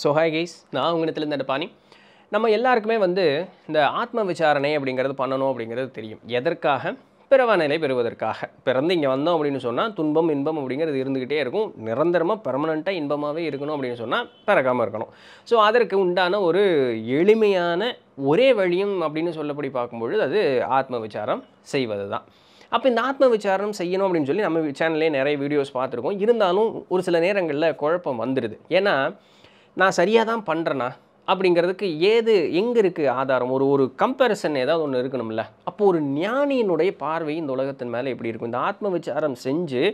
so hi guys நான் உங்கள்கிட்ட இந்த பாணி நம்ம எல்லாருக்குமே வந்து இந்த ஆத்ம விசாரணை அப்படிங்கிறது பண்ணணும் அப்படிங்கிறது தெரியும் எதற்காக பிறவா நிலை பெறுவதற்காக பிறந்து இங்கே வந்தோம் அப்படின்னு சொன்னால் துன்பம் இன்பம் அப்படிங்கிறது இருந்துக்கிட்டே இருக்கும் நிரந்தரமாக பெர்மனண்ட்டாக இன்பமாகவே இருக்கணும் அப்படின்னு சொன்னால் பிறக்காமல் இருக்கணும் ஸோ அதற்கு உண்டான ஒரு எளிமையான ஒரே வழியும் அப்படின்னு சொல்லப்படி பார்க்கும்பொழுது அது ஆத்ம விசாரம் செய்வது தான் அப்போ இந்த ஆத்ம விசாரம் செய்யணும் அப்படின்னு சொல்லி நம்ம சேனல்லே நிறைய வீடியோஸ் பார்த்துருக்கோம் இருந்தாலும் ஒரு சில நேரங்களில் குழப்பம் வந்துடுது ஏன்னா நான் சரியாக தான் பண்ணுறேன்னா அப்படிங்கிறதுக்கு ஏது எங்கே இருக்குது ஆதாரம் ஒரு ஒரு கம்பேரிசன் ஏதாவது ஒன்று இருக்கணும்ல அப்போது ஒரு ஞானியினுடைய பார்வை இந்த உலகத்தின் மேலே எப்படி இருக்கும் இந்த ஆத்ம விசாரம் செஞ்சு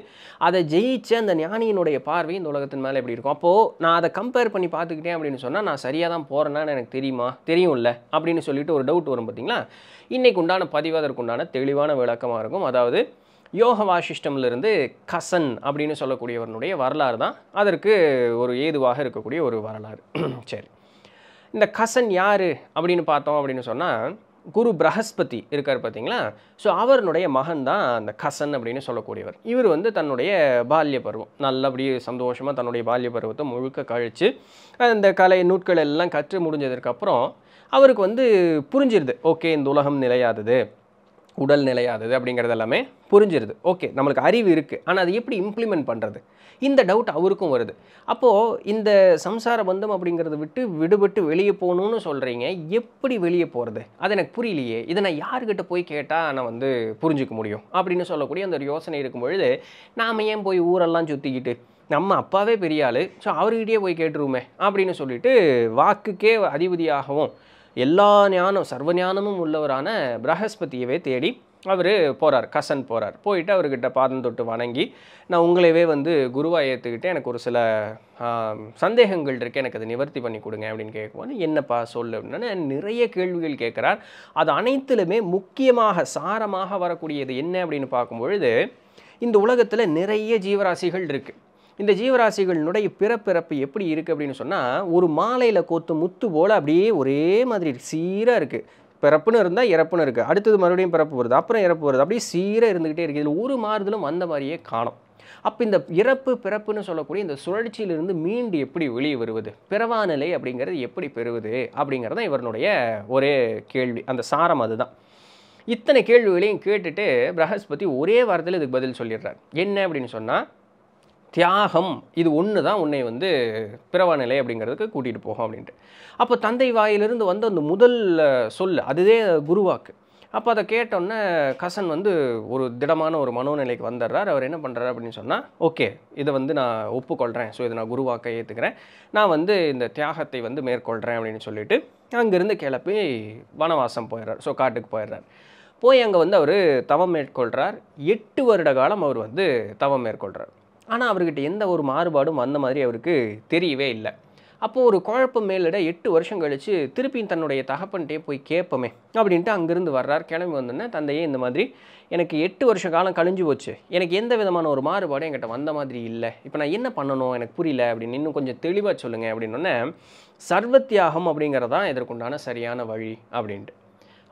அதை ஜெயிச்சு அந்த ஞானியினுடைய பார்வை இந்த உலகத்தின் மேலே எப்படி இருக்கும் அப்போது நான் அதை கம்பேர் பண்ணி பார்த்துக்கிட்டேன் அப்படின்னு சொன்னால் நான் சரியாக தான் போகிறேன்னு எனக்கு தெரியுமா தெரியும்ல அப்படின்னு சொல்லிட்டு ஒரு டவுட் வரும் பார்த்தீங்களா இன்றைக்கு உண்டான பதிவு அதற்குண்டான தெளிவான விளக்கமாக இருக்கும் அதாவது யோக வாசிஷ்டம்லேருந்து கசன் அப்படின்னு சொல்லக்கூடியவனுடைய வரலாறு தான் அதற்கு ஒரு ஏதுவாக இருக்கக்கூடிய ஒரு வரலாறு சரி இந்த கசன் யார் அப்படின்னு பார்த்தோம் அப்படின்னு சொன்னால் குரு பிரகஸ்பதி இருக்கார் பார்த்தீங்களா ஸோ அவருடைய மகன் தான் அந்த கசன் அப்படின்னு சொல்லக்கூடியவர் இவர் வந்து தன்னுடைய பால்ய பருவம் நல்லபடியே சந்தோஷமாக தன்னுடைய பால்ய பருவத்தை முழுக்க கழித்து அந்த கலை நூட்கள் எல்லாம் கற்று முடிஞ்சதுக்கப்புறம் அவருக்கு வந்து புரிஞ்சிருது ஓகே இந்த உலகம் நிலையாதது உடல் நிலையாதது அப்படிங்கிறது எல்லாமே புரிஞ்சிருது ஓகே நம்மளுக்கு அறிவு இருக்குது ஆனால் அது எப்படி இம்ப்ளிமெண்ட் பண்ணுறது இந்த டவுட் அவருக்கும் வருது அப்போது இந்த சம்சார பந்தம் அப்படிங்கிறத விட்டு விடுபட்டு வெளியே போகணும்னு சொல்கிறீங்க எப்படி வெளியே போகிறது அது எனக்கு புரியலையே இதை நான் யார்கிட்ட போய் கேட்டால் நான் வந்து புரிஞ்சிக்க முடியும் அப்படின்னு சொல்லக்கூடிய அந்த ஒரு யோசனை இருக்கும் பொழுது நாம் ஏன் போய் ஊரெல்லாம் சுற்றிக்கிட்டு நம்ம அப்பாவே பெரிய ஆள் ஸோ அவர்கிட்டயே போய் கேட்டுருவோமே அப்படின்னு சொல்லிட்டு வாக்குக்கே அதிபதியாகவும் எல்லா ஞானம் சர்வ ஞானமும் உள்ளவரான பிரகஸ்பதியவே தேடி அவர் போகிறார் கசன் போகிறார் போயிட்டு அவர்கிட்ட பாதம் தொட்டு வணங்கி நான் உங்களையவே வந்து குருவாக ஏற்றுக்கிட்டு எனக்கு ஒரு சில சந்தேகங்கள் இருக்குது எனக்கு அதை நிவர்த்தி பண்ணி கொடுங்க அப்படின்னு கேட்கும்போது என்னப்பா சொல்லு அப்படின்னா நிறைய கேள்விகள் கேட்குறார் அது அனைத்துலுமே முக்கியமாக சாரமாக வரக்கூடியது என்ன அப்படின்னு பார்க்கும்பொழுது இந்த உலகத்தில் நிறைய ஜீவராசிகள் இருக்குது இந்த ஜீவராசிகளினுடைய பிறப்பிறப்பு எப்படி இருக்குது அப்படின்னு சொன்னால் ஒரு மாலையில் கோத்து முத்து போல் அப்படியே ஒரே மாதிரி சீராக இருக்குது பிறப்புன்னு இருந்தால் இறப்புன்னு இருக்குது அடுத்தது மறுபடியும் பிறப்பு வருது அப்புறம் இறப்பு வருது அப்படியே சீராக இருந்துக்கிட்டே இருக்குது இதில் ஒரு மாறுதலும் வந்த மாதிரியே காணும் அப்போ இந்த இறப்பு பிறப்புன்னு சொல்லக்கூடிய இந்த சுழற்சியிலிருந்து மீண்டு எப்படி வெளியே வருவது பிறவானிலை அப்படிங்கிறது எப்படி பெறுவது அப்படிங்கிறது தான் இவனுடைய ஒரே கேள்வி அந்த சாரம் அதுதான் இத்தனை கேள்விகளையும் கேட்டுட்டு பிரகஸ்பதி ஒரே வாரத்தில் இதுக்கு பதில் சொல்லிடுறார் என்ன அப்படின்னு சொன்னால் தியாகம் இது ஒன்று தான் உன்னை வந்து பிறவ நிலை அப்படிங்கிறதுக்கு கூட்டிகிட்டு போகும் அப்படின்ட்டு அப்போ தந்தை வாயிலிருந்து வந்து அந்த முதல் சொல் அதுவே குருவாக்கு அப்போ அதை கேட்டோன்னே கசன் வந்து ஒரு திடமான ஒரு மனோநிலைக்கு வந்துடுறார் அவர் என்ன பண்ணுறாரு அப்படின்னு சொன்னால் ஓகே இதை வந்து நான் ஒப்புக்கொள்கிறேன் ஸோ இதை நான் குருவாக்க ஏற்றுக்கிறேன் நான் வந்து இந்த தியாகத்தை வந்து மேற்கொள்கிறேன் அப்படின்னு சொல்லிட்டு அங்கேருந்து கிளப்பி வனவாசம் போயிடுறார் ஸோ காட்டுக்கு போயிடுறார் போய் அங்கே வந்து அவர் தவம் மேற்கொள்கிறார் எட்டு வருட காலம் அவர் வந்து தவம் மேற்கொள்கிறார் ஆனால் அவர்கிட்ட எந்த ஒரு மாறுபாடும் வந்த மாதிரி அவருக்கு தெரியவே இல்லை அப்போது ஒரு குழப்பம் மேலிட எட்டு வருஷம் கழித்து திருப்பியும் தன்னுடைய தகப்பன்ட்டே போய் கேட்போமே அப்படின்ட்டு அங்கேருந்து வர்றார் கிளம்பி வந்தோன்னே தந்தையே இந்த மாதிரி எனக்கு எட்டு வருஷ காலம் கழிஞ்சு போச்சு எனக்கு எந்த விதமான ஒரு மாறுபாடும் என்கிட்ட வந்த மாதிரி இல்லை இப்போ நான் என்ன பண்ணணும் எனக்கு புரியல அப்படின்னு இன்னும் கொஞ்சம் தெளிவாக சொல்லுங்கள் அப்படின்னோடனே சர்வத்தியாகம் அப்படிங்கிறதான் இதற்குண்டான சரியான வழி அப்படின்ட்டு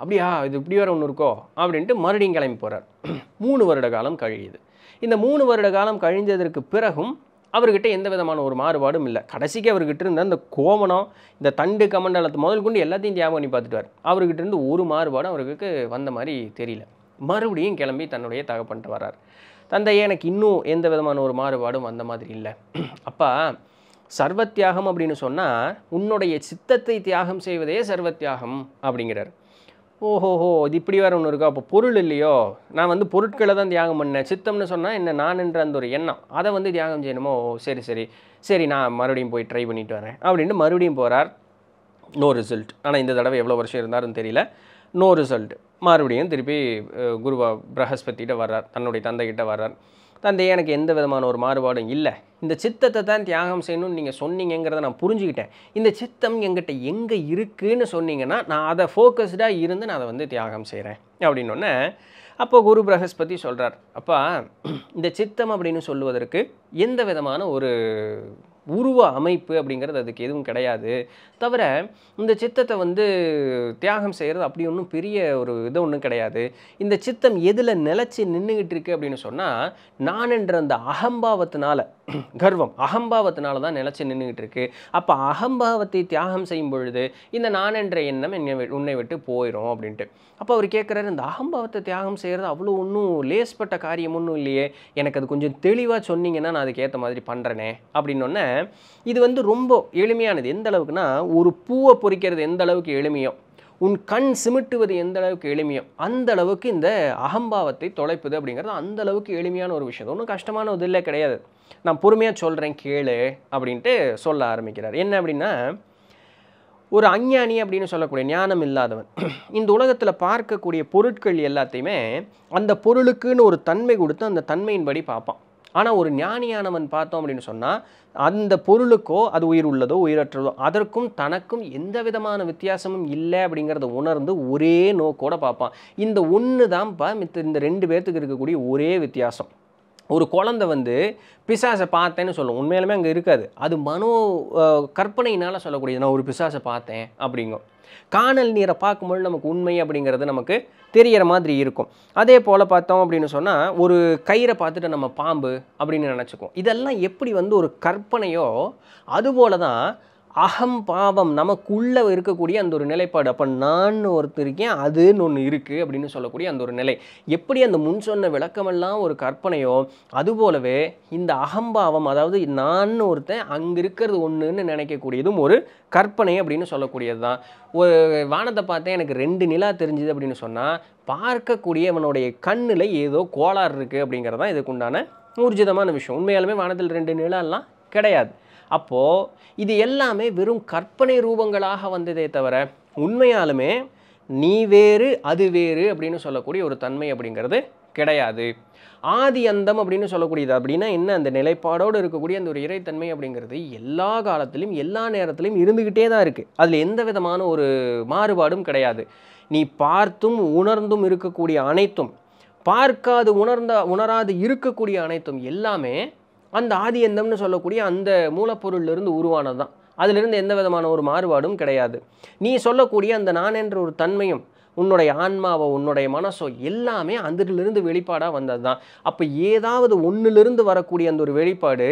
அப்படியா இது இப்படி வேறு ஒன்று இருக்கோ அப்படின்ட்டு மறுபடியும் கிளம்பி போகிறார் மூணு வருட காலம் கழியுது இந்த மூணு வருட காலம் கழிஞ்சதற்கு பிறகும் அவர்கிட்ட எந்த விதமான ஒரு மாறுபாடும் இல்லை கடைசிக்கு அவர்கிட்ட இருந்த அந்த கோமனம் இந்த தண்டு கமண்டலத்தை முதல் கொண்டு எல்லாத்தையும் தியாகம் பண்ணி பார்த்துட்டுவார் அவர்கிட்ட இருந்து ஒரு மாறுபாடும் அவருக்கு வந்த மாதிரி தெரியல மறுபடியும் கிளம்பி தன்னுடைய தகப்பன்ட்டு வரார் தந்தையே எனக்கு இன்னும் எந்த விதமான ஒரு மாறுபாடும் வந்த மாதிரி இல்லை அப்பா சர்வத்தியாகம் அப்படின்னு சொன்னால் உன்னுடைய சித்தத்தை தியாகம் செய்வதே சர்வத்தியாகம் அப்படிங்கிறார் ஓஹோஹோ இது இப்படி வேறு ஒன்று இருக்கா அப்போ பொருள் இல்லையோ நான் வந்து பொருட்களை தான் தியாகம் பண்ணேன் சித்தம்னு சொன்னால் என்ன நான் என்ற அந்த ஒரு எண்ணம் அதை வந்து தியாகம் செய்யணுமோ சரி சரி சரி நான் மறுபடியும் போய் ட்ரை பண்ணிட்டு வரேன் அப்படின்ட்டு மறுபடியும் போகிறார் நோ ரிசல்ட் ஆனால் இந்த தடவை எவ்வளோ வருஷம் இருந்தாலும் தெரியல நோ ரிசல்ட் மறுபடியும் திருப்பி குருவா பிரகஸ்பத்திகிட்ட வர்றார் தன்னுடைய தந்தைகிட்ட வர்றார் தந்தையே எனக்கு எந்த விதமான ஒரு மாறுபாடும் இல்லை இந்த சித்தத்தை தான் தியாகம் செய்யணும்னு நீங்கள் சொன்னீங்கிறத நான் புரிஞ்சுக்கிட்டேன் இந்த சித்தம் எங்கிட்ட எங்கே இருக்குதுன்னு சொன்னீங்கன்னா நான் அதை ஃபோக்கஸ்டாக இருந்து நான் அதை வந்து தியாகம் செய்கிறேன் அப்படின்னொன்னே அப்போ குரு பிரகஸ்பதி சொல்கிறார் அப்பா இந்த சித்தம் அப்படின்னு சொல்லுவதற்கு எந்த விதமான ஒரு உருவ அமைப்பு அப்படிங்கிறது அதுக்கு எதுவும் கிடையாது தவிர இந்த சித்தத்தை வந்து தியாகம் செய்கிறது அப்படி ஒன்றும் பெரிய ஒரு இது ஒன்றும் கிடையாது இந்த சித்தம் எதில் நிலச்சி நின்றுக்கிட்டு இருக்கு அப்படின்னு சொன்னால் நான் என்ற அந்த அகம்பாவத்தினால கர்வம் அகம்பாவத்தினால தான் நிலச்சி நின்றுக்கிட்டு இருக்கு அப்போ அகம்பாவத்தை தியாகம் செய்யும் பொழுது இந்த நான் என்ற எண்ணம் என்னை உன்னை விட்டு போயிடும் அப்படின்ட்டு அப்போ அவர் கேட்குறாரு இந்த அகம்பாவத்தை தியாகம் செய்கிறது அவ்வளோ ஒன்றும் லேஸ்பட்ட காரியம் ஒன்றும் இல்லையே எனக்கு அது கொஞ்சம் தெளிவாக சொன்னீங்கன்னா நான் அதுக்கேற்ற மாதிரி பண்ணுறேனே அப்படின்னொன்னே இது வந்து ரொம்ப எளிமையானது எந்த அளவுக்குன்னா ஒரு பூவை பொறிக்கிறது எந்த அளவுக்கு எளிமையோ உன் கண் சிமிட்டுவது எந்த அளவுக்கு எளிமையோ அந்த அளவுக்கு இந்த அகம்பாவத்தை தொலைப்பது அப்படிங்கிறது அந்த அளவுக்கு எளிமையான ஒரு விஷயம் ஒன்றும் கஷ்டமான ஒரு இல்லை கிடையாது நான் பொறுமையாக சொல்கிறேன் கேளு அப்படின்ட்டு சொல்ல ஆரம்பிக்கிறார் என்ன அப்படின்னா ஒரு அஞ்ஞானி அப்படின்னு சொல்லக்கூடிய ஞானம் இல்லாதவன் இந்த உலகத்தில் பார்க்கக்கூடிய பொருட்கள் எல்லாத்தையுமே அந்த பொருளுக்குன்னு ஒரு தன்மை கொடுத்து அந்த தன்மையின்படி பார்ப்பான் ஆனால் ஒரு ஞானியானவன் பார்த்தோம் அப்படின்னு சொன்னால் அந்த பொருளுக்கோ அது உயிர் உள்ளதோ உயிரற்றதோ அதற்கும் தனக்கும் எந்த விதமான வித்தியாசமும் இல்லை அப்படிங்கிறத உணர்ந்து ஒரே நோக்கோடு பார்ப்பான் இந்த ஒன்று தான்ப்பா மித்த இந்த ரெண்டு பேர்த்துக்கு இருக்கக்கூடிய ஒரே வித்தியாசம் ஒரு குழந்தை வந்து பிசாசை பார்த்தேன்னு சொல்லும் உண்மையிலுமே அங்கே இருக்காது அது மனோ கற்பனையினால் சொல்லக்கூடியது நான் ஒரு பிசாசை பார்த்தேன் அப்படிங்கும் காணல் நீரை பார்க்கும்போது நமக்கு உண்மை அப்படிங்கிறது நமக்கு தெரிகிற மாதிரி இருக்கும் அதே போல் பார்த்தோம் அப்படின்னு சொன்னால் ஒரு கயிறை பார்த்துட்டு நம்ம பாம்பு அப்படின்னு நினச்சிக்குவோம் இதெல்லாம் எப்படி வந்து ஒரு கற்பனையோ அதுபோல தான் அகம் பாவம் நமக்குள்ளே இருக்கக்கூடிய அந்த ஒரு நிலைப்பாடு அப்போ நான் ஒருத்தர் இருக்கேன் அதுன்னு ஒன்று இருக்குது அப்படின்னு சொல்லக்கூடிய அந்த ஒரு நிலை எப்படி அந்த முன் சொன்ன விளக்கமெல்லாம் ஒரு கற்பனையோ அதுபோலவே இந்த அகம்பாவம் அதாவது நான் ஒருத்தன் அங்கே இருக்கிறது ஒன்றுன்னு நினைக்கக்கூடியதும் ஒரு கற்பனை அப்படின்னு சொல்லக்கூடியது தான் ஒரு வானத்தை பார்த்தேன் எனக்கு ரெண்டு நிலா தெரிஞ்சுது அப்படின்னு சொன்னால் பார்க்கக்கூடியவனுடைய கண்ணில் ஏதோ கோளாறு இருக்குது அப்படிங்கிறது தான் இதுக்குண்டான ஊர்ஜிதமான விஷயம் உண்மையாலுமே வானத்தில் ரெண்டு நிலாலாம் கிடையாது அப்போது இது எல்லாமே வெறும் கற்பனை ரூபங்களாக வந்ததே தவிர உண்மையாலுமே நீ வேறு அது வேறு அப்படின்னு சொல்லக்கூடிய ஒரு தன்மை அப்படிங்கிறது கிடையாது ஆதி அந்தம் அப்படின்னு சொல்லக்கூடியது அப்படின்னா என்ன அந்த நிலைப்பாடோடு இருக்கக்கூடிய அந்த ஒரு இறைத்தன்மை அப்படிங்கிறது எல்லா காலத்திலும் எல்லா நேரத்திலையும் இருந்துக்கிட்டே தான் இருக்குது அதில் எந்த விதமான ஒரு மாறுபாடும் கிடையாது நீ பார்த்தும் உணர்ந்தும் இருக்கக்கூடிய அனைத்தும் பார்க்காது உணர்ந்த உணராது இருக்கக்கூடிய அனைத்தும் எல்லாமே அந்த ஆதி எந்தம்னு சொல்லக்கூடிய அந்த மூலப்பொருளிலிருந்து உருவானது தான் அதிலிருந்து எந்த விதமான ஒரு மாறுபாடும் கிடையாது நீ சொல்லக்கூடிய அந்த நான் என்ற ஒரு தன்மையும் உன்னுடைய ஆன்மாவோ உன்னுடைய மனசோ எல்லாமே அதிலிருந்து வெளிப்பாடாக வந்தது தான் அப்போ ஏதாவது ஒன்றுலேருந்து வரக்கூடிய அந்த ஒரு வெளிப்பாடு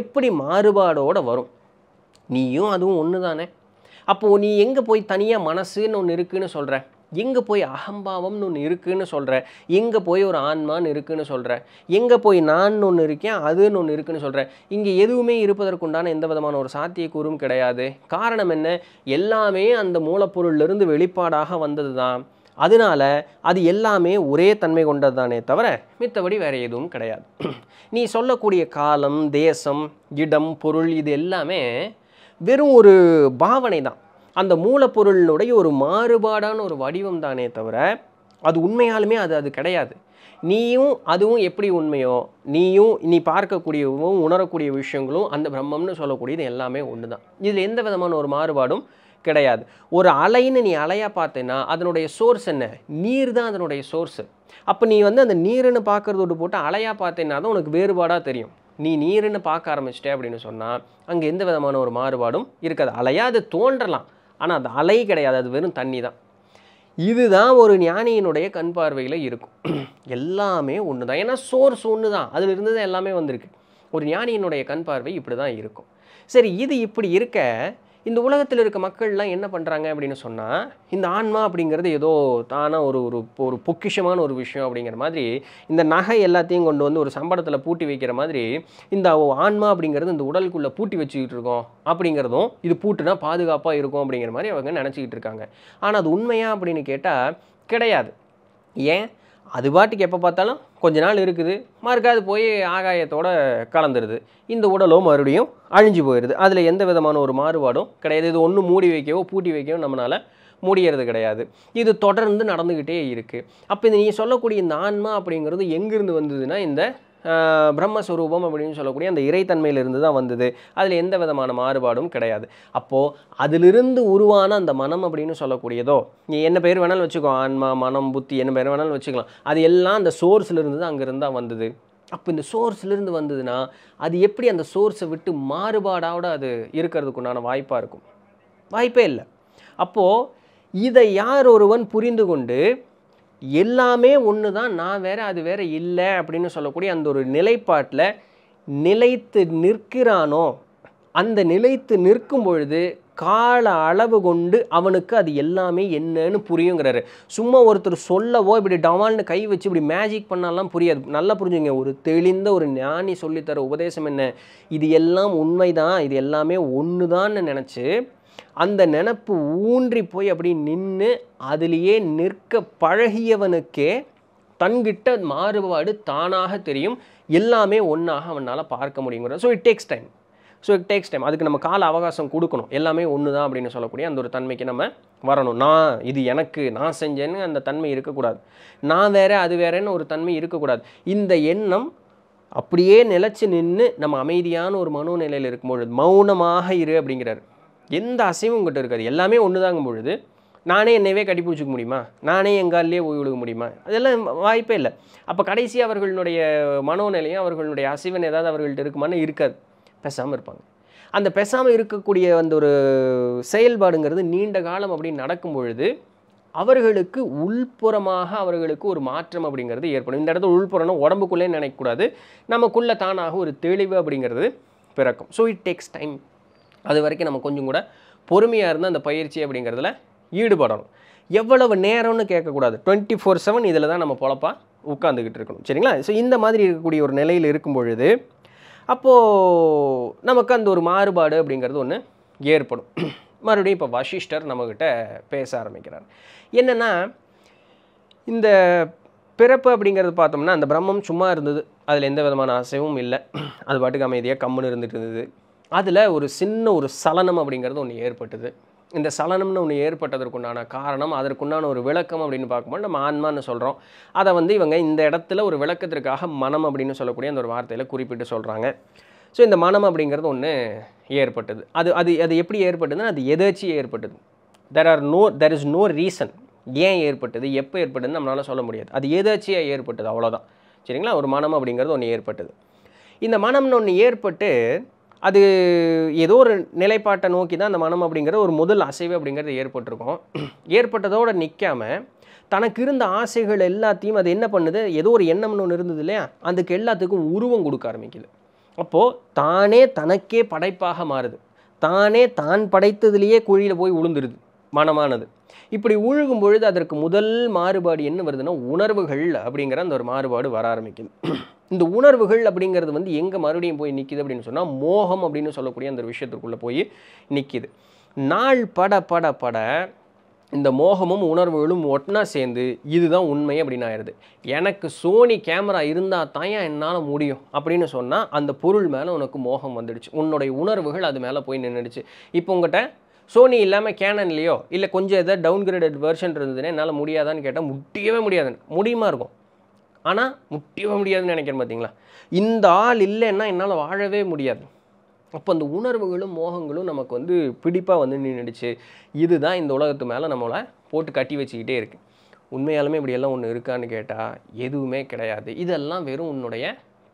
எப்படி மாறுபாடோடு வரும் நீயும் அதுவும் ஒன்று தானே அப்போது நீ எங்கே போய் தனியாக மனசுன்னு ஒன்று இருக்குதுன்னு சொல்கிற எங்கே போய் அகம்பாவம்னு ஒன்று இருக்குதுன்னு சொல்கிற எங்கே போய் ஒரு ஆன்மான்னு இருக்குதுன்னு சொல்கிற எங்கே போய் நான் ஒன்று இருக்கேன் அதுன்னு ஒன்று இருக்குதுன்னு சொல்கிற இங்கே எதுவுமே இருப்பதற்குண்டான எந்த விதமான ஒரு சாத்தியக்கூறும் கிடையாது காரணம் என்ன எல்லாமே அந்த மூலப்பொருளிலிருந்து வெளிப்பாடாக வந்தது தான் அதனால் அது எல்லாமே ஒரே தன்மை கொண்டது தானே தவிர மித்தபடி வேறு எதுவும் கிடையாது நீ சொல்லக்கூடிய காலம் தேசம் இடம் பொருள் இது எல்லாமே வெறும் ஒரு பாவனை தான் அந்த மூலப்பொருளினுடைய ஒரு மாறுபாடான ஒரு வடிவம் தானே தவிர அது உண்மையாலுமே அது அது கிடையாது நீயும் அதுவும் எப்படி உண்மையோ நீயும் நீ பார்க்கக்கூடியவும் உணரக்கூடிய விஷயங்களும் அந்த பிரம்மம்னு சொல்லக்கூடியது எல்லாமே ஒன்று தான் இதில் எந்த விதமான ஒரு மாறுபாடும் கிடையாது ஒரு அலைன்னு நீ அலையாக பார்த்தேன்னா அதனுடைய சோர்ஸ் என்ன நீர் தான் அதனுடைய சோர்ஸு அப்போ நீ வந்து அந்த நீருன்னு பார்க்குறதோடு போட்டு அலையாக பார்த்தேன்னா தான் உனக்கு வேறுபாடாக தெரியும் நீ நீருன்னு பார்க்க ஆரம்பிச்சிட்டே அப்படின்னு சொன்னால் அங்கே எந்த விதமான ஒரு மாறுபாடும் இருக்காது அலையாக அது தோன்றலாம் ஆனால் அது அலை கிடையாது அது வெறும் தண்ணி தான் இதுதான் ஒரு ஞானியினுடைய கண் பார்வையில் இருக்கும் எல்லாமே ஒன்று தான் ஏன்னா சோர்ஸ் ஒன்று தான் அதில் இருந்து தான் எல்லாமே வந்திருக்கு ஒரு ஞானியினுடைய கண் பார்வை இப்படி தான் இருக்கும் சரி இது இப்படி இருக்க இந்த உலகத்தில் இருக்க மக்கள்லாம் என்ன பண்ணுறாங்க அப்படின்னு சொன்னால் இந்த ஆன்மா அப்படிங்கிறது ஏதோ தானாக ஒரு ஒரு ஒரு பொக்கிஷமான ஒரு விஷயம் அப்படிங்கிற மாதிரி இந்த நகை எல்லாத்தையும் கொண்டு வந்து ஒரு சம்பளத்தில் பூட்டி வைக்கிற மாதிரி இந்த ஆன்மா அப்படிங்கிறது இந்த உடலுக்குள்ளே பூட்டி வச்சுக்கிட்டு இருக்கோம் அப்படிங்கிறதும் இது பூட்டுனா பாதுகாப்பாக இருக்கும் அப்படிங்கிற மாதிரி அவங்க நினச்சிக்கிட்டு இருக்காங்க ஆனால் அது உண்மையா அப்படின்னு கேட்டால் கிடையாது ஏன் அது பாட்டுக்கு எப்போ பார்த்தாலும் கொஞ்ச நாள் இருக்குது மறுக்காது போய் ஆகாயத்தோடு கலந்துருது இந்த உடலோ மறுபடியும் அழிஞ்சு போயிடுது அதில் எந்த விதமான ஒரு மாறுபாடும் கிடையாது இது ஒன்று மூடி வைக்கவோ பூட்டி வைக்கவோ நம்மளால் முடியறது கிடையாது இது தொடர்ந்து நடந்துக்கிட்டே இருக்குது அப்போ இந்த நீங்கள் சொல்லக்கூடிய இந்த ஆன்மா அப்படிங்கிறது எங்கேருந்து வந்ததுன்னா இந்த பிரம்மஸ்வரூபம் அப்படின்னு சொல்லக்கூடிய அந்த இறைத்தன்மையிலிருந்து தான் வந்தது அதில் எந்த விதமான மாறுபாடும் கிடையாது அப்போது அதிலிருந்து உருவான அந்த மனம் அப்படின்னு சொல்லக்கூடியதோ நீ என்ன பேர் வேணாலும் வச்சுக்கோ ஆன்மா மனம் புத்தி என்ன பேர் வேணாலும் வச்சுக்கலாம் அது எல்லாம் அந்த சோர்ஸ்லேருந்து தான் அங்கேருந்து தான் வந்தது அப்போ இந்த சோர்ஸ்லேருந்து வந்ததுன்னா அது எப்படி அந்த சோர்ஸை விட்டு மாறுபாடாவோட அது இருக்கிறதுக்குண்டான வாய்ப்பாக இருக்கும் வாய்ப்பே இல்லை அப்போது இதை யார் ஒருவன் புரிந்து கொண்டு எல்லாமே ஒன்று தான் நான் வேறு அது வேறு இல்லை அப்படின்னு சொல்லக்கூடிய அந்த ஒரு நிலைப்பாட்டில் நிலைத்து நிற்கிறானோ அந்த நிலைத்து நிற்கும் பொழுது கால அளவு கொண்டு அவனுக்கு அது எல்லாமே என்னன்னு புரியுங்கிறாரு சும்மா ஒருத்தர் சொல்லவோ இப்படி டவால்னு கை வச்சு இப்படி மேஜிக் பண்ணாலாம் புரியாது நல்லா புரிஞ்சுங்க ஒரு தெளிந்த ஒரு ஞானி சொல்லித்தர உபதேசம் என்ன இது எல்லாம் உண்மைதான் இது எல்லாமே ஒன்று தான்னு நினச்சி அந்த நினப்பு ஊன்றி போய் அப்படி நின்று அதுலேயே நிற்க பழகியவனுக்கே தன்கிட்ட மாறுபாடு தானாக தெரியும் எல்லாமே ஒன்றாக அவனால் பார்க்க முடியுங்கிற so it takes time so it takes time அதுக்கு நம்ம கால அவகாசம் கொடுக்கணும் எல்லாமே ஒன்று தான் அப்படின்னு சொல்லக்கூடிய அந்த ஒரு தன்மைக்கு நம்ம வரணும் நான் இது எனக்கு நான் செஞ்சேன்னு அந்த தன்மை இருக்கக்கூடாது நான் வேறே அது வேறேன்னு ஒரு தன்மை இருக்கக்கூடாது இந்த எண்ணம் அப்படியே நிலச்சி நின்று நம்ம அமைதியான ஒரு மனோநிலையில் இருக்கும்பொழுது மௌனமாக இரு அப்படிங்கிறாரு எந்த அசைவும் உங்கள்கிட்ட இருக்காது எல்லாமே ஒன்று தாங்கும் பொழுது நானே என்னையவே கட்டிப்பிடிச்சிக்க முடியுமா நானே எங்காலே ஓய் விழுக முடியுமா அதெல்லாம் வாய்ப்பே இல்லை அப்போ கடைசி அவர்களுடைய மனோநிலையும் அவர்களுடைய அசைவன் ஏதாவது அவர்கள்ட்ட இருக்குமானு இருக்காது பேசாமல் இருப்பாங்க அந்த பேசாமல் இருக்கக்கூடிய அந்த ஒரு செயல்பாடுங்கிறது நீண்ட காலம் அப்படி நடக்கும் பொழுது அவர்களுக்கு உள்புறமாக அவர்களுக்கு ஒரு மாற்றம் அப்படிங்கிறது ஏற்படும் இந்த இடத்துல உள்புறம்னா உடம்புக்குள்ளே நினைக்கக்கூடாது நமக்குள்ளே தானாக ஒரு தெளிவு அப்படிங்கிறது பிறக்கும் ஸோ இட் டேக்ஸ் டைம் அது வரைக்கும் நம்ம கொஞ்சம் கூட பொறுமையாக இருந்தால் அந்த பயிற்சி அப்படிங்கிறதுல ஈடுபடணும் எவ்வளவு நேரம்னு கேட்கக்கூடாது டுவெண்ட்டி ஃபோர் செவன் இதில் தான் நம்ம பொழப்பாக உட்காந்துக்கிட்டு இருக்கணும் சரிங்களா ஸோ இந்த மாதிரி இருக்கக்கூடிய ஒரு நிலையில் இருக்கும் பொழுது அப்போது நமக்கு அந்த ஒரு மாறுபாடு அப்படிங்கிறது ஒன்று ஏற்படும் மறுபடியும் இப்போ வசிஷ்டர் நம்மக்கிட்ட பேச ஆரம்பிக்கிறார் என்னென்னா இந்த பிறப்பு அப்படிங்கிறது பார்த்தோம்னா அந்த பிரம்மம் சும்மா இருந்தது அதில் எந்த விதமான ஆசையும் இல்லை அது பாட்டுக்கு அமைதியாக கம்முன்னு இருந்துகிட்டு இருந்தது அதில் ஒரு சின்ன ஒரு சலனம் அப்படிங்கிறது ஒன்று ஏற்பட்டது இந்த சலனம்னு ஒன்று ஏற்பட்டதற்குண்டான காரணம் அதற்குண்டான ஒரு விளக்கம் அப்படின்னு பார்க்கும்போது நம்ம ஆன்மான்னு சொல்கிறோம் அதை வந்து இவங்க இந்த இடத்துல ஒரு விளக்கத்திற்காக மனம் அப்படின்னு சொல்லக்கூடிய அந்த ஒரு வார்த்தையில் குறிப்பிட்டு சொல்கிறாங்க ஸோ இந்த மனம் அப்படிங்கிறது ஒன்று ஏற்பட்டது அது அது அது எப்படி ஏற்பட்டதுன்னா அது எதர்ச்சி ஏற்பட்டது there are no there is no reason ஏன் ஏற்பட்டது எப்போ ஏற்பட்டதுன்னு நம்மளால் சொல்ல முடியாது அது எதேச்சியாக ஏற்பட்டது அவ்வளோதான் சரிங்களா ஒரு மனம் அப்படிங்கிறது ஒன்று ஏற்பட்டது இந்த மனம்னு ஒன்று ஏற்பட்டு அது ஏதோ ஒரு நிலைப்பாட்டை நோக்கி தான் அந்த மனம் அப்படிங்கிற ஒரு முதல் அசைவு அப்படிங்கிறது ஏற்பட்டிருக்கும் ஏற்பட்டதோடு நிற்காமல் தனக்கு இருந்த ஆசைகள் எல்லாத்தையும் அது என்ன பண்ணுது ஏதோ ஒரு எண்ணம்னு ஒன்று இருந்தது இல்லையா அதுக்கு எல்லாத்துக்கும் உருவம் கொடுக்க ஆரம்பிக்குது அப்போது தானே தனக்கே படைப்பாக மாறுது தானே தான் படைத்ததுலேயே குழியில் போய் உளுந்துருது மனமானது இப்படி ஊழுகும் பொழுது அதற்கு முதல் மாறுபாடு என்ன வருதுன்னா உணர்வுகள் அப்படிங்கிற அந்த ஒரு மாறுபாடு வர ஆரம்பிக்குது இந்த உணர்வுகள் அப்படிங்கிறது வந்து எங்கே மறுபடியும் போய் நிற்கிது அப்படின்னு சொன்னால் மோகம் அப்படின்னு சொல்லக்கூடிய அந்த விஷயத்துக்குள்ளே போய் நிற்கிது நாள் பட பட பட இந்த மோகமும் உணர்வுகளும் ஒட்டினா சேர்ந்து இதுதான் உண்மை அப்படின்னு ஆயிடுது எனக்கு சோனி கேமரா இருந்தால் தான் என்னால் முடியும் அப்படின்னு சொன்னால் அந்த பொருள் மேலே உனக்கு மோகம் வந்துடுச்சு உன்னுடைய உணர்வுகள் அது மேலே போய் நின்றுடுச்சு இப்போ உங்கள்கிட்ட சோனி இல்லாமல் கேனன்லையோ இல்லை கொஞ்சம் எதாவது டவுன் கிரேடட் வெர்ஷன் இருந்ததுன்னா என்னால் முடியாதான்னு கேட்டால் முட்டியவே முடியாதுன்னு முடியுமா இருக்கும் ஆனால் முட்டியவே முடியாதுன்னு நினைக்கிறேன் பார்த்தீங்களா இந்த ஆள் இல்லைன்னா என்னால் வாழவே முடியாது அப்போ அந்த உணர்வுகளும் மோகங்களும் நமக்கு வந்து பிடிப்பாக வந்து நின்றுடுச்சு இதுதான் இந்த உலகத்து மேலே நம்மளை போட்டு கட்டி வச்சுக்கிட்டே இருக்குது உண்மையாலுமே இப்படியெல்லாம் ஒன்று இருக்கான்னு கேட்டால் எதுவுமே கிடையாது இதெல்லாம் வெறும் உன்னுடைய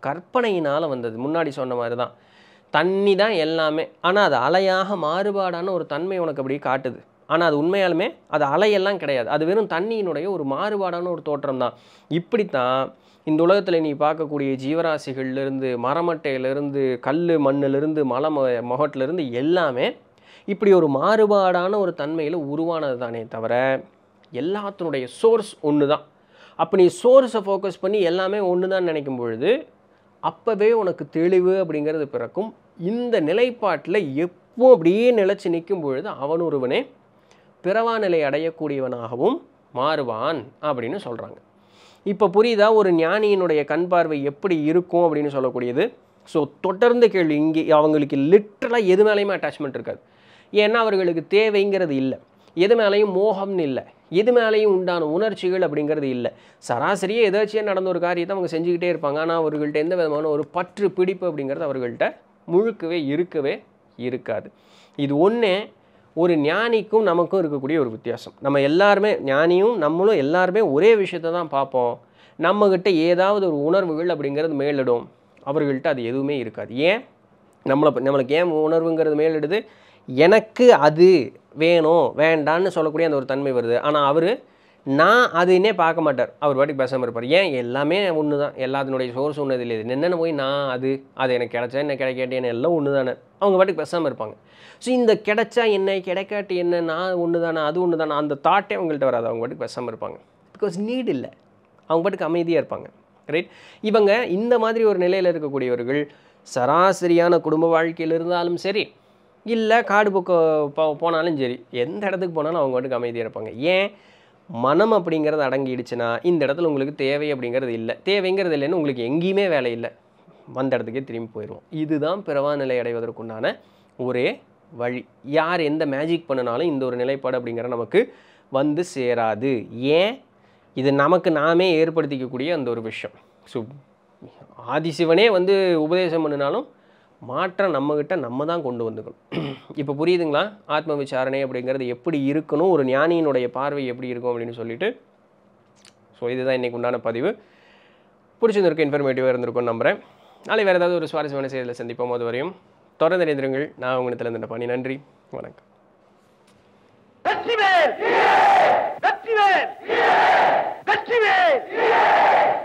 கற்பனையினால் வந்தது முன்னாடி சொன்ன மாதிரி தான் தண்ணி தான் எல்லாமே ஆனால் அது அலையாக மாறுபாடான ஒரு தன்மை உனக்கு அப்படியே காட்டுது ஆனால் அது உண்மையாலுமே அது அலையெல்லாம் கிடையாது அது வெறும் தண்ணியினுடைய ஒரு மாறுபாடான ஒரு தோற்றம் தான் இப்படித்தான் இந்த உலகத்தில் நீ பார்க்கக்கூடிய ஜீவராசிகள்லேருந்து மரமட்டையிலேருந்து கல் மண்ணிலிருந்து மலை மொகட்டிலேருந்து எல்லாமே இப்படி ஒரு மாறுபாடான ஒரு தன்மையில் உருவானது தானே தவிர எல்லாத்தினுடைய சோர்ஸ் ஒன்று தான் அப்போ நீ சோர்ஸை ஃபோக்கஸ் பண்ணி எல்லாமே ஒன்று தான் நினைக்கும் பொழுது அப்போவே உனக்கு தெளிவு அப்படிங்கிறது பிறக்கும் இந்த நிலைப்பாட்டில் எப்போ அப்படியே நிலச்சி நிற்கும் பொழுது அவன் ஒருவனே பிறவா நிலை அடையக்கூடியவனாகவும் மாறுவான் அப்படின்னு சொல்கிறாங்க இப்போ புரியுதா ஒரு ஞானியினுடைய கண் பார்வை எப்படி இருக்கும் அப்படின்னு சொல்லக்கூடியது ஸோ தொடர்ந்து கேள்வி இங்கே அவங்களுக்கு லிட்ரலாக எது மேலேயுமே அட்டாச்மெண்ட் இருக்காது ஏன்னா அவர்களுக்கு தேவைங்கிறது இல்லை எது மேலேயும் மோகம்னு இல்லை எது மேலேயும் உண்டான உணர்ச்சிகள் அப்படிங்கிறது இல்லை சராசரியே ஏதாச்சியாக நடந்த ஒரு காரியத்தை அவங்க செஞ்சுக்கிட்டே இருப்பாங்க ஆனால் அவர்கள்ட்ட எந்த விதமான ஒரு பற்று பிடிப்பு அப்படிங்கிறது அவர்கள்ட்ட முழுக்கவே இருக்கவே இருக்காது இது ஒன்று ஒரு ஞானிக்கும் நமக்கும் இருக்கக்கூடிய ஒரு வித்தியாசம் நம்ம எல்லாருமே ஞானியும் நம்மளும் எல்லாருமே ஒரே விஷயத்த தான் பார்ப்போம் நம்மக்கிட்ட ஏதாவது ஒரு உணர்வுகள் அப்படிங்கிறது மேலிடும் அவர்கள்ட்ட அது எதுவுமே இருக்காது ஏன் நம்மளை நம்மளுக்கு ஏன் உணர்வுங்கிறது மேலிடுது எனக்கு அது வேணும் வேண்டான்னு சொல்லக்கூடிய அந்த ஒரு தன்மை வருது ஆனால் அவர் நான் அதுன்னே பார்க்க மாட்டார் அவர் பாட்டுக்கு பேசாமல் இருப்பார் ஏன் எல்லாமே ஒன்று தான் எல்லாத்தினுடைய சோர்ஸ் ஒன்று இல்லை இது என்னென்ன போய் நான் அது அது எனக்கு கிடச்சா என்ன கிடைக்காட்டி எல்லாம் ஒன்று தானே அவங்க பாட்டுக்கு பேசாமல் இருப்பாங்க ஸோ இந்த கிடைச்சா என்ன கிடைக்காட்டி என்ன நான் ஒன்று தானே அது ஒன்று தானே அந்த தாட்டே அவங்கள்ட்ட வராது அவங்க பாட்டுக்கு பேசாமல் இருப்பாங்க பிகாஸ் நீட் இல்லை அவங்க பாட்டுக்கு அமைதியாக இருப்பாங்க ரைட் இவங்க இந்த மாதிரி ஒரு நிலையில் இருக்கக்கூடியவர்கள் சராசரியான குடும்ப வாழ்க்கையில் இருந்தாலும் சரி இல்லை காடு பக்கம் போ போனாலும் சரி எந்த இடத்துக்கு போனாலும் அவங்க வந்துட்டு அமைதியாக இருப்பாங்க ஏன் மனம் அப்படிங்கிறது அடங்கிடுச்சுன்னா இந்த இடத்துல உங்களுக்கு தேவை அப்படிங்கிறது இல்லை தேவைங்கிறது இல்லைன்னு உங்களுக்கு எங்கேயுமே வேலை இல்லை வந்த இடத்துக்கே திரும்பி போயிடுவோம் இதுதான் பிறவா நிலை அடைவதற்குண்டான ஒரே வழி யார் எந்த மேஜிக் பண்ணினாலும் இந்த ஒரு நிலைப்பாடு அப்படிங்கிற நமக்கு வந்து சேராது ஏன் இது நமக்கு நாமே ஏற்படுத்திக்கக்கூடிய அந்த ஒரு விஷயம் ஸோ ஆதிசிவனே வந்து உபதேசம் பண்ணினாலும் மாற்றம் நம்மக்கிட்ட நம்ம தான் கொண்டு வந்துக்கணும் இப்போ புரியுதுங்களா ஆத்ம விசாரணை அப்படிங்கிறது எப்படி இருக்கணும் ஒரு ஞானியினுடைய பார்வை எப்படி இருக்கும் அப்படின்னு சொல்லிட்டு ஸோ இதுதான் இன்றைக்கு உண்டான பதிவு பிடிச்சிருந்திருக்கும் இன்ஃபர்மேட்டிவாக இருந்திருக்கும்னு நம்புகிறேன் நாளை வேறு ஏதாவது ஒரு சுவாரஸ்யமான செய்தியில் சந்திப்போம் அது வரையும் தொடர்ந்து நினைந்திருங்கள் நான் உங்களிடத்தில் பண்ணி நன்றி வணக்கம்